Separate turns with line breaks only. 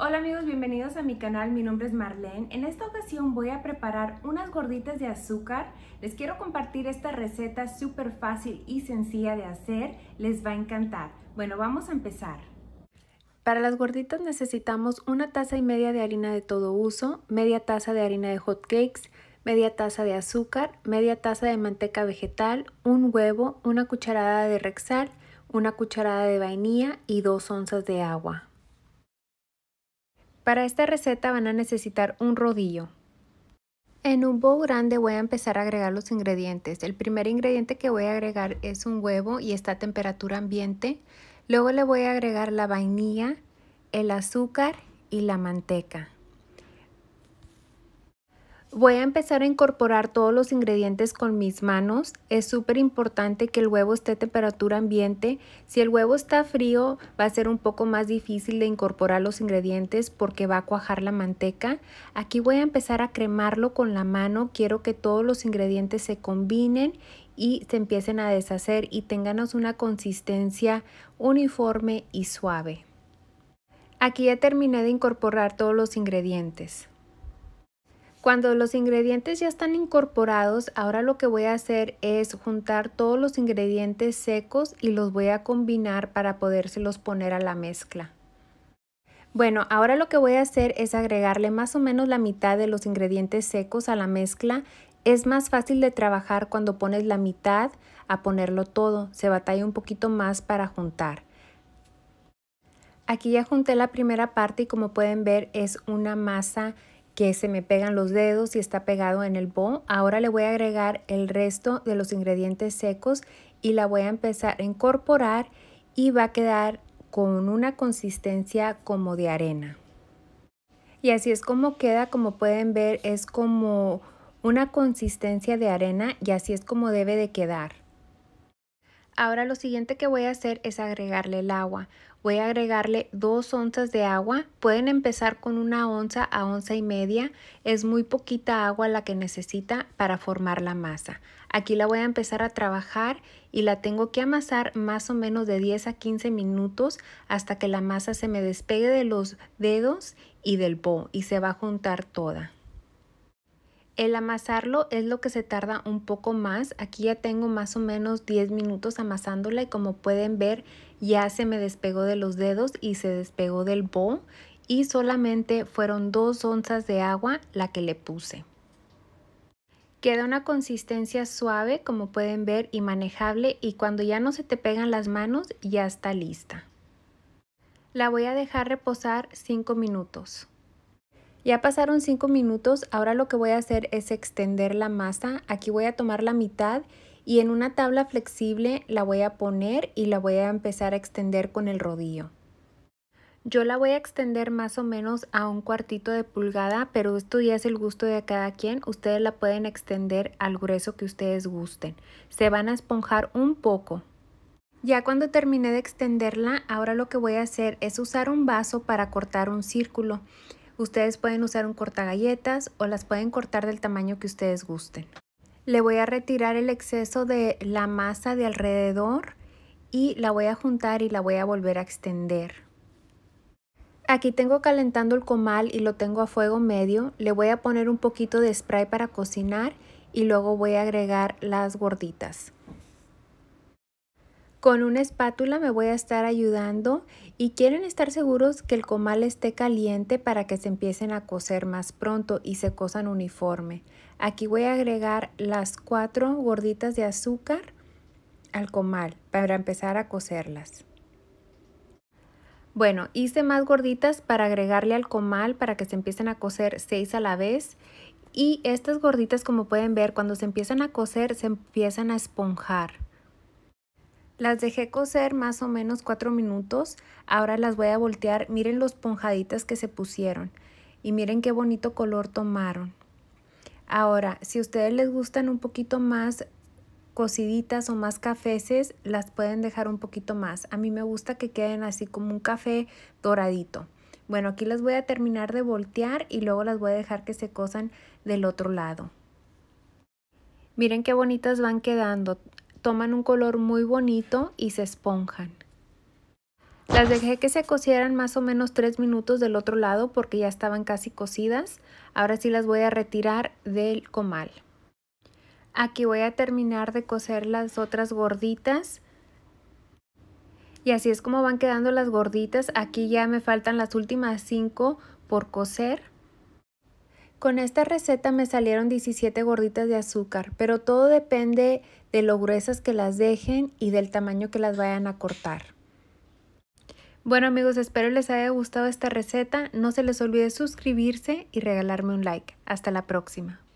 Hola amigos, bienvenidos a mi canal, mi nombre es Marlene. En esta ocasión voy a preparar unas gorditas de azúcar. Les quiero compartir esta receta súper fácil y sencilla de hacer, les va a encantar. Bueno, vamos a empezar. Para las gorditas necesitamos una taza y media de harina de todo uso, media taza de harina de hot cakes, media taza de azúcar, media taza de manteca vegetal, un huevo, una cucharada de rexal, una cucharada de vainilla y dos onzas de agua. Para esta receta van a necesitar un rodillo. En un bowl grande voy a empezar a agregar los ingredientes. El primer ingrediente que voy a agregar es un huevo y está a temperatura ambiente. Luego le voy a agregar la vainilla, el azúcar y la manteca. Voy a empezar a incorporar todos los ingredientes con mis manos. Es súper importante que el huevo esté a temperatura ambiente. Si el huevo está frío va a ser un poco más difícil de incorporar los ingredientes porque va a cuajar la manteca. Aquí voy a empezar a cremarlo con la mano. Quiero que todos los ingredientes se combinen y se empiecen a deshacer y tengamos una consistencia uniforme y suave. Aquí ya terminé de incorporar todos los ingredientes. Cuando los ingredientes ya están incorporados, ahora lo que voy a hacer es juntar todos los ingredientes secos y los voy a combinar para podérselos poner a la mezcla. Bueno, ahora lo que voy a hacer es agregarle más o menos la mitad de los ingredientes secos a la mezcla. Es más fácil de trabajar cuando pones la mitad a ponerlo todo, se batalla un poquito más para juntar. Aquí ya junté la primera parte y como pueden ver es una masa que se me pegan los dedos y está pegado en el bowl. Ahora le voy a agregar el resto de los ingredientes secos y la voy a empezar a incorporar y va a quedar con una consistencia como de arena. Y así es como queda, como pueden ver, es como una consistencia de arena y así es como debe de quedar. Ahora lo siguiente que voy a hacer es agregarle el agua. Voy a agregarle dos onzas de agua. Pueden empezar con una onza a onza y media. Es muy poquita agua la que necesita para formar la masa. Aquí la voy a empezar a trabajar y la tengo que amasar más o menos de 10 a 15 minutos hasta que la masa se me despegue de los dedos y del bowl y se va a juntar toda. El amasarlo es lo que se tarda un poco más. Aquí ya tengo más o menos 10 minutos amasándola y como pueden ver ya se me despegó de los dedos y se despegó del bowl y solamente fueron 2 onzas de agua la que le puse. Queda una consistencia suave como pueden ver y manejable y cuando ya no se te pegan las manos ya está lista. La voy a dejar reposar 5 minutos. Ya pasaron 5 minutos, ahora lo que voy a hacer es extender la masa. Aquí voy a tomar la mitad y en una tabla flexible la voy a poner y la voy a empezar a extender con el rodillo. Yo la voy a extender más o menos a un cuartito de pulgada, pero esto ya es el gusto de cada quien. Ustedes la pueden extender al grueso que ustedes gusten. Se van a esponjar un poco. Ya cuando terminé de extenderla, ahora lo que voy a hacer es usar un vaso para cortar un círculo. Ustedes pueden usar un cortagalletas o las pueden cortar del tamaño que ustedes gusten. Le voy a retirar el exceso de la masa de alrededor y la voy a juntar y la voy a volver a extender. Aquí tengo calentando el comal y lo tengo a fuego medio. Le voy a poner un poquito de spray para cocinar y luego voy a agregar las gorditas. Con una espátula me voy a estar ayudando y quieren estar seguros que el comal esté caliente para que se empiecen a cocer más pronto y se cosan uniforme. Aquí voy a agregar las cuatro gorditas de azúcar al comal para empezar a cocerlas. Bueno, hice más gorditas para agregarle al comal para que se empiecen a cocer seis a la vez. Y estas gorditas, como pueden ver, cuando se empiezan a cocer, se empiezan a esponjar. Las dejé cocer más o menos 4 minutos. Ahora las voy a voltear. Miren los ponjaditas que se pusieron. Y miren qué bonito color tomaron. Ahora, si a ustedes les gustan un poquito más cociditas o más cafeces, las pueden dejar un poquito más. A mí me gusta que queden así como un café doradito. Bueno, aquí las voy a terminar de voltear y luego las voy a dejar que se cosan del otro lado. Miren qué bonitas van quedando toman un color muy bonito y se esponjan. Las dejé que se cocieran más o menos 3 minutos del otro lado porque ya estaban casi cocidas. Ahora sí las voy a retirar del comal. Aquí voy a terminar de cocer las otras gorditas. Y así es como van quedando las gorditas. Aquí ya me faltan las últimas 5 por cocer. Con esta receta me salieron 17 gorditas de azúcar, pero todo depende de lo gruesas que las dejen y del tamaño que las vayan a cortar. Bueno amigos, espero les haya gustado esta receta. No se les olvide suscribirse y regalarme un like. Hasta la próxima.